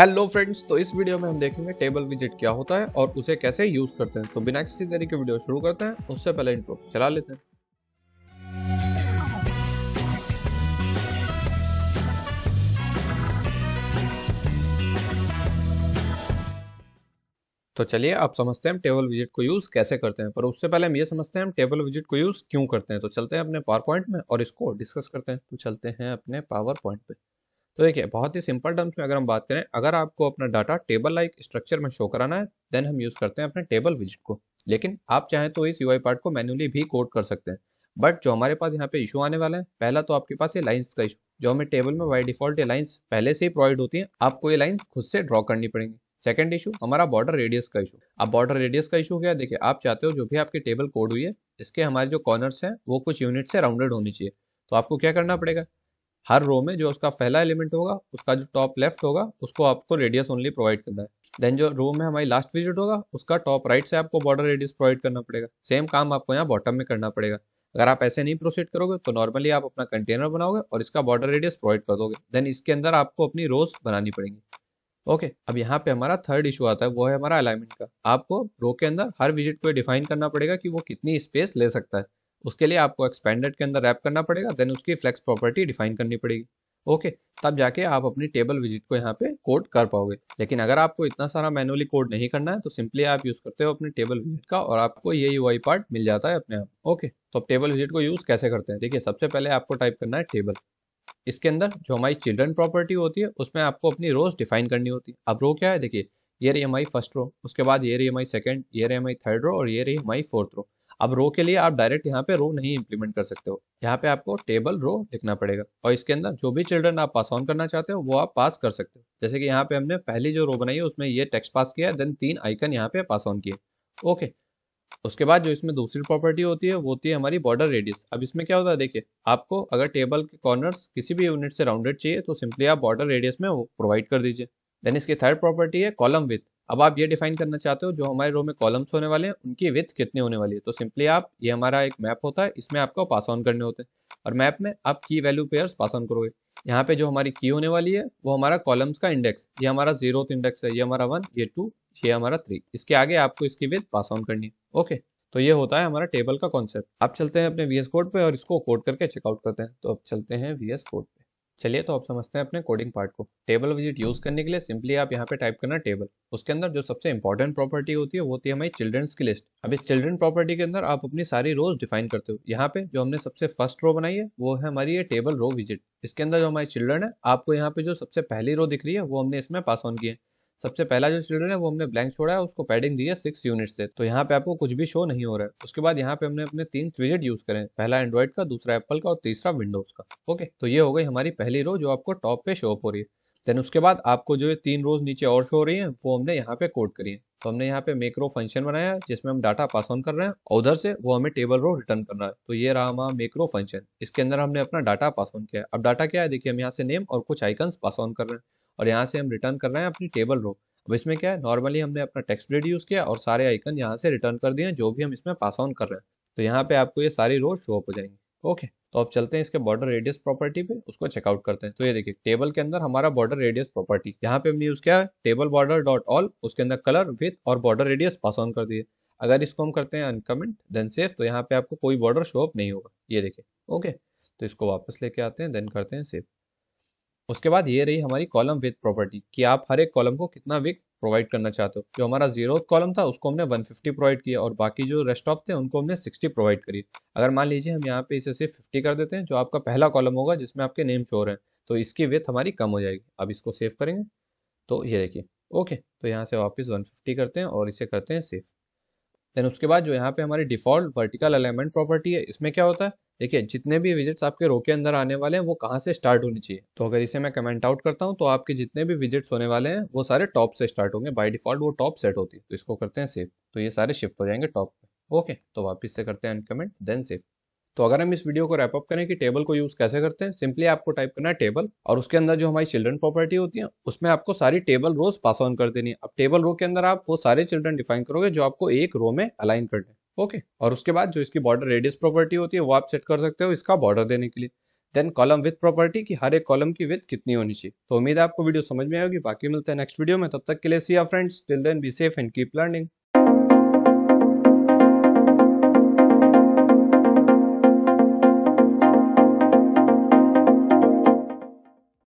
hello friends तो इस video में हम देखेंगे टेबल विजिट क्या होता है और उसे कैसे यूज करते हैं तो बिना किसी तरीके वीडियो शुरू करते हैं उससे पहले इंट्रो चला लेते हैं तो चलिए आप समझते हैं टेबल विजिट को यूज कैसे करते हैं पर उससे पहले हम ये समझते हैं हम टेबल विजिट को यूज क्यों करते हैं तो चलते हैं अपने पावर पॉइंट में और इसको डिस्कस करते हैं तो चलते हैं अपने पावर पॉइंट पे तो देखिए बहुत ही सिंपल टर्म्स में अगर हम बात करें अगर आपको अपना डाटा टेबल लाइक स्ट्रक्चर में शो कराना है देन हम यूज़ करते हैं अपने टेबल विजिट को लेकिन आप चाहें तो इस यू पार्ट को मैनुअली भी कोड कर सकते हैं बट जो हमारे पास यहाँ पे इशू आने वाला है पहला तो आपके पास ये लाइन्स का इशू जो हमें टेबल में बाई डिफॉल्ट ये लाइन्स पहले से ही प्रोवाइड होती है आपको ये लाइन खुद से ड्रॉ करनी पड़ेगी सेकंड इशू हमारा बॉर्डर रेडियस का इशू अब बॉर्डर रेडियस का इशू क्या देखिए आप चाहते हो जो भी आपकी टेबल कोड हुई है इसके हमारे जो कॉर्नर्स हैं वो कुछ यूनिट से राउंडेड होनी चाहिए तो आपको क्या करना पड़ेगा हर रो में जो उसका पहला एलिमेंट होगा उसका जो टॉप लेफ्ट होगा उसको आपको रेडियस ओनली प्रोवाइड करना है देन जो रो में हमारी लास्ट विजिट होगा उसका टॉप राइट से आपको बॉर्डर रेडियस प्रोवाइड करना पड़ेगा सेम काम आपको यहाँ बॉटम में करना पड़ेगा अगर आप ऐसे नहीं प्रोसीड करोगे तो नॉर्मली आप अपना कंटेनर बनाओगे और इसका बॉर्डर रेडियस प्रोवाइड कर दोगे देन इसके अंदर आपको अपनी रोज बनानी पड़ेगी ओके okay, अब यहाँ पे हमारा थर्ड इशू आता है वो है हमारा अलाइनमेंट का आपको रो के अंदर हर विजिट को डिफाइन करना पड़ेगा कि वो कितनी स्पेस ले सकता है उसके लिए आपको एक्सपेंडेड के अंदर रैप करना पड़ेगा देन उसकी फ्लेक्स प्रॉपर्टी डिफाइन करनी पड़ेगी ओके तब जाके आप अपनी टेबल विजिट को यहाँ पे कोड कर पाओगे लेकिन अगर आपको इतना सारा मैनुअली कोड नहीं करना है तो सिंपली आप यूज़ करते हो अपने टेबल विजिट का और आपको ये यू पार्ट मिल जाता है अपने आप ओके तो अब टेबल विजिट को यूज़ कैसे करते हैं देखिए सबसे पहले आपको टाइप करना है टेबल इसके अंदर जो हमारी चिल्ड्रन प्रॉपर्टी होती है उसमें आपको अपनी रोज डिफाइन करनी होती है अब रो क्या है देखिए ये रही हमारी फर्स्ट रो उसके बाद ये रही हमारी सेकेंड ये रही हमारी थर्ड रो और ये रही हमारी फोर्थ रो अब रो के लिए आप डायरेक्ट यहाँ पे रो नहीं इंप्लीमेंट कर सकते हो यहाँ पे आपको टेबल रो लिखना पड़ेगा और इसके अंदर जो भी चिल्ड्रन आप पास ऑन करना चाहते हो वो आप पास कर सकते हो जैसे कि यहाँ पे हमने पहली जो रो बनाई है उसमें ये टेक्स्ट पास किया देन तीन आइकन यहाँ पे पास ऑन किए ओके उसके बाद जो इसमें दूसरी प्रॉपर्टी होती है वो होती है हमारी बॉर्डर रेडियस अब इसमें क्या होता है देखिए आपको अगर टेबल के कॉर्नर्स किसी भी यूनिट से राउंडेड चाहिए तो सिंपली आप बॉर्डर रेडियस में प्रोवाइड कर दीजिए देन इसकी थर्ड प्रॉपर्टी है कॉलम विथ अब आप ये डिफाइन करना चाहते हो जो हमारे रो में कॉलम्स होने वाले हैं उनकी विथ कितनी होने वाली है तो सिंपली आप ये हमारा एक मैप होता है इसमें आपको पास ऑन करने होते हैं और मैप में आप की वैल्यू पेयर्स पास ऑन करोगे यहाँ पे जो हमारी की होने वाली है वो हमारा कॉलम्स का इंडेक्स ये हमारा जीरो इंडेक्स है ये हमारा वन ये टू ये हमारा थ्री इसके आगे आपको इसकी विथ पास ऑन करनी है ओके तो ये होता है हमारा टेबल का कॉन्सेप्ट आप चलते हैं अपने वी एस कोड पे और इसको कोड करके चेकआउट करते हैं तो अब चलते हैं वी एस कोड पे चलिए तो आप समझते हैं अपने कोडिंग पार्ट को टेबल विजिट यूज करने के लिए सिंपली आप यहाँ पे टाइप करना टेबल उसके अंदर जो सबसे इंपॉर्टेंट प्रॉपर्टी होती है वो होती है हमारी चिल्ड्रंस की लिस्ट अब इस चिल्ड्रन प्रॉपर्टी के अंदर आप अपनी सारी रोज डिफाइन करते हो यहाँ पे जो हमने सबसे फर्स्ट रो बनाई है वो है हमारी ये टेबल रो विजिट इसके अंदर जो हमारे चिल्ड्रन है आपको यहाँ पे जो सबसे पहली रो दिख रही है वो हमने इसमें पास ऑन किया है सबसे पहला जो चिल्ड्रन है वो हमने ब्लैंक छोड़ा है उसको पैडिंग दी है सिक्स यूनिट से तो यहाँ पे आपको कुछ भी शो नहीं हो रहा है उसके बाद यहाँ पे हमने अपने तीन विजिट यूज करें पहला एंड्रॉइड का दूसरा एप्पल का और तीसरा विंडोज का ओके तो ये हो गई हमारी पहली रो जो आपको टॉप पे शो हो रही है देन उसके बाद आपको जो ये तीन रोज नीचे और शो हो रही है वो हमने यहाँ पे कोड करी है तो हमने यहाँ पे मेक्रो फंक्शन बनाया जिसमें हम डाटा पास ऑन कर रहे हैं और उधर से वो हमें टेबल रो रिटर्न करना है तो ये रहा हमारा मेक्रो फंक्शन इसके अंदर हमने अपना डाटा पास ऑन किया अब डाटा क्या है देखिए हम यहाँ से नेम और कुछ आइकन पास ऑन कर रहे हैं और यहाँ से हम रिटर्न कर रहे हैं अपनी टेबल रो अब इसमें क्या है नॉर्मली हमने अपना टेक्स ब्रेड यूज़ किया और सारे आइकन यहाँ से रिटर्न कर दिए जो भी हम इसमें पास ऑन कर रहे हैं तो यहाँ पे आपको ये सारी रो शो हो जाएंगे ओके तो अब चलते हैं इसके बॉर्डर रेडियस प्रॉपर्टी पे उसको चेकआउट करते हैं तो ये देखिए टेबल के अंदर हमारा बॉर्डर रेडियस प्रॉपर्टी यहाँ पे हमने यूज़ किया है टेबल बॉर्डर डॉट ऑल उसके अंदर कलर विथ और बॉर्डर रेडियस पास ऑन कर दिए अगर इसको हम करते हैं अनकमेंट देन सेफ तो यहाँ पे आपको कोई बॉर्डर शो अप नहीं होगा ये देखिए ओके तो इसको वापस लेके आते हैं देन करते हैं सेफ उसके बाद ये रही हमारी कॉलम विथ प्रॉपर्टी कि आप हर एक कॉलम को कितना विथ प्रोवाइड करना चाहते हो जो हमारा जीरो कॉलम था उसको हमने 150 प्रोवाइड किया और बाकी जो रेस्ट ऑफ थे उनको हमने 60 प्रोवाइड करी अगर मान लीजिए हम यहाँ पे इसे सिर्फ 50 कर देते हैं जो आपका पहला कॉलम होगा जिसमें आपके नेम शोर हैं तो इसकी विथ हमारी कम हो जाएगी अब इसको सेव करेंगे तो ये देखिए ओके तो यहाँ से वापस वन करते हैं और इसे करते हैं सेफ देन उसके बाद जो यहाँ पे हमारी डिफॉल्ट वर्टिकल अलाइनमेंट प्रॉपर्टी है इसमें क्या होता है देखिए जितने भी विजिट्स आपके रो के अंदर आने वाले हैं वो कहाँ से स्टार्ट होनी चाहिए तो अगर इसे मैं कमेंट आउट करता हूँ तो आपके जितने भी विजिट्स होने वाले हैं वो सारे टॉप से स्टार्ट होंगे बाई डिफॉल्ट वो टॉप सेट होती है तो इसको करते हैं सेफ तो ये सारे शिफ्ट हो जाएंगे टॉप पे ओके तो वापिस से करते हैं अनकमेंट देन सेफ तो अगर हम इस वीडियो को रैपअप करें कि टेबल को यूज़ कैसे करते हैं सिंपली आपको टाइप करना है टेबल और उसके अंदर जो हमारी चिल्ड्रन प्रॉपर्टी होती है उसमें आपको सारी टेबल रोज पास ऑन कर देनी है अब टेबल रो के अंदर आप वो सारे चिल्ड्रन डिफाइन करोगे जो आपको एक रो में अलाइन करने ओके और उसके बाद जो इसकी बॉर्डर रेडियस प्रॉपर्टी होती है वो आप सेट कर सकते हो इसका बॉर्डर देने के लिए देन कॉलम विथ प्रॉपर्टी की हर एक कॉलम की विथ कितनी होनी चाहिए तो उम्मीद है आपको वीडियो समझ में आएगी बाकी मिलते हैं नेक्स्ट वीडियो में तब तक के लिए see friends till then be safe and keep learning